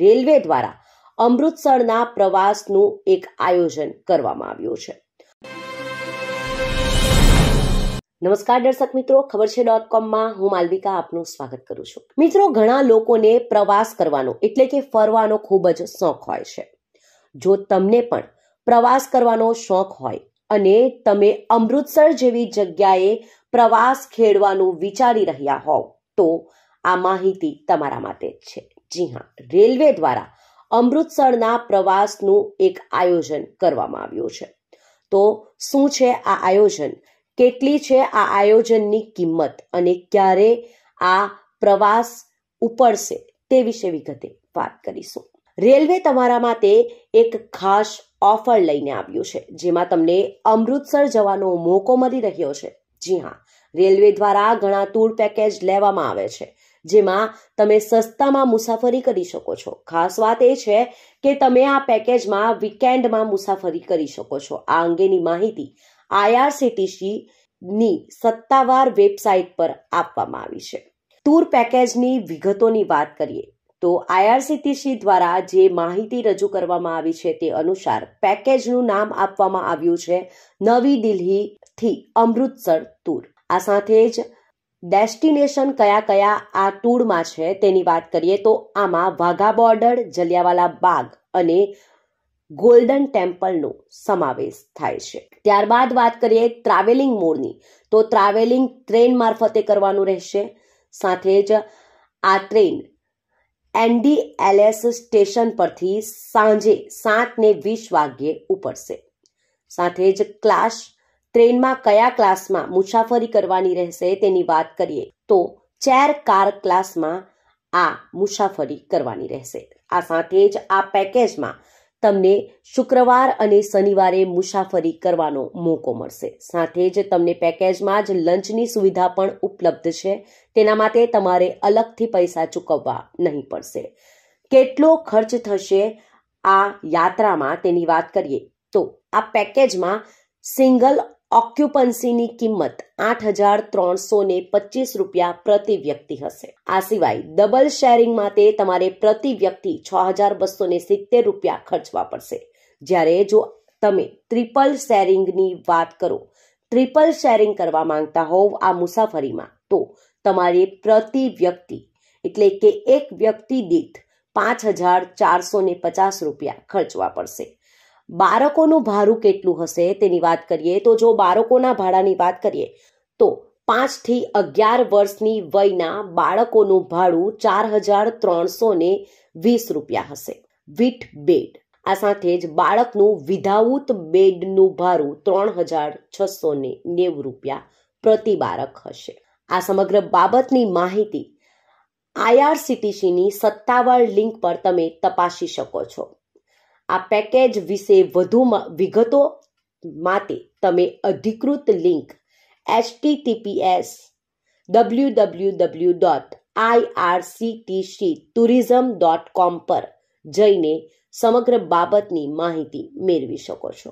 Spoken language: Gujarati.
રેલવે દ્વારા અમૃતસરના પ્રવાસનું એક આયોજન કરવામાં આવ્યું છે નમસ્કાર દર્શક મિત્રો ખબર છે ડોટ કોમમાં હું માલવિકા આપનું સ્વાગત કરું છું મિત્રો ઘણા લોકોને પ્રવાસ કરવાનો એટલે કે ફરવાનો ખૂબ જ શોખ હોય છે જો તમને પણ પ્રવાસ કરવાનો શોખ હોય અને તમે અમૃતસર જેવી જગ્યાએ પ્રવાસ ખેડવાનું વિચારી રહ્યા હોવ તો આ માહિતી તમારા માટે જ છે જી હા રેલવે દ્વારા અમૃતસરના પ્રવાસનું એક આયોજન કરવામાં આવ્યું છે તો શું છે આ આયોજન કેટલી છે આ આયોજનની કિંમત અને ક્યારે આ પ્રવાસ ઉપડશે તે વિશે વિગતે વાત કરીશું રેલવે તમારા માટે એક ખાસ ઓફર લઈને આવ્યું છે જેમાં તમને અમૃતસર જવાનો મોકો મળી રહ્યો છે જી હા રેલવે દ્વારા ઘણા ટૂર પેકેજ લેવામાં આવે છે જેમાં તમે સસ્તામાં મુસાફરી કરી શકો છો ખાસ વાત એ છે કે તમે આ પેકેજમાં વીકેન્ડમાં મુસાફરી કરી શકો છો આ અંગેની માહિતી આઈઆરસીટીસીની સત્તાવાર વેબસાઇટ પર આપવામાં આવી છે ટૂર પેકેજની વિગતોની વાત કરીએ તો આઈઆરસીટીસી દ્વારા જે માહિતી રજૂ કરવામાં આવી છે તે અનુસાર પેકેજનું નામ આપવામાં આવ્યું છે નવી દિલ્હીથી અમૃતસર ટૂર આ સાથે જ ડેસ્ટિનેશન કયા કયા આ ટૂરમાં છે તેની વાત કરીએ તો આમાં વાઘા બોર્ડર જલિયાવાલા બાગ અને ગોલ્ડન ટેમ્પલનો સમાવેશ થાય છે ત્યારબાદ વાત કરીએ ટ્રાવેલિંગ મોડની તો ટ્રાવેલિંગ ટ્રેન મારફતે કરવાનું રહેશે સાથે જ આ ટ્રેન એનડીએલએસ સ્ટેશન પરથી સાંજે સાતને વીસ વાગ્યે ઉપડશે સાથે જ ક્લાસ ટ્રેનમાં કયા ક્લાસમાં મુસાફરી કરવાની રહેશે તેની વાત કરીએ તો ચેર કાર ક્લાસમાં આ મુસાફરી કરવાની રહેશે આ સાથે જ આ પેકેજમાં તમને શુક્રવાર અને શનિવારે મુસાફરી કરવાનો મોકો મળશે સાથે જ તમને પેકેજમાં જ લંચની સુવિધા પણ ઉપલબ્ધ છે તેના માટે તમારે અલગથી પૈસા ચૂકવવા નહીં પડશે કેટલો ખર્ચ થશે આ યાત્રામાં તેની વાત કરીએ તો આ પેકેજમાં સિંગલ ઓક્યુપન્સીની કિંમત આઠ હજાર ત્રણસો ને પચીસ રૂપિયા પ્રતિ વ્યક્તિ હશે આ સિવાય ડબલ શેરિંગ માટે તમારે પ્રતિ વ્યક્તિ છ હજાર બસો ને સિત્તેર રૂપિયા ખર્ચવા પડશે જ્યારે જો તમે ટ્રિપલ શેરિંગની વાત કરો ટ્રિપલ શેરિંગ કરવા માંગતા હોવ આ મુસાફરીમાં તો તમારે પ્રતિ વ્યક્તિ એટલે કે એક વ્યક્તિ દીઠ પાંચ હજાર ચારસો ને પચાસ રૂપિયા ખર્ચવા પડશે બાળકોનું ભાડું કેટલું હશે તેની વાત કરીએ તો જો બાળકોના ભાડાની વાત કરીએ તો પાંચથી અગિયાર વર્ષની વયના બાળકોનું ભાડું ચાર હજાર ત્રણસો ને વીસ રૂપિયા હશે વિથ બેડ આ સાથે જ બાળકનું વિધાઉટ બેડનું ભાડું ત્રણ હજાર છસો ને નેવું રૂપિયા પ્રતિ બાળક હશે આ સમગ્ર બાબતની માહિતી આઈઆરસીટીસીની સત્તાવાર લિંક પર તમે તપાસી શકો છો આ પેકેજ વિશે વધુ વિગતો માટે તમે અધિકૃત link HTTPS W W W dot IRCTC tourism dot com પર જઈને સમગ્ર બાબતની માહિતી મેળવી શકો છો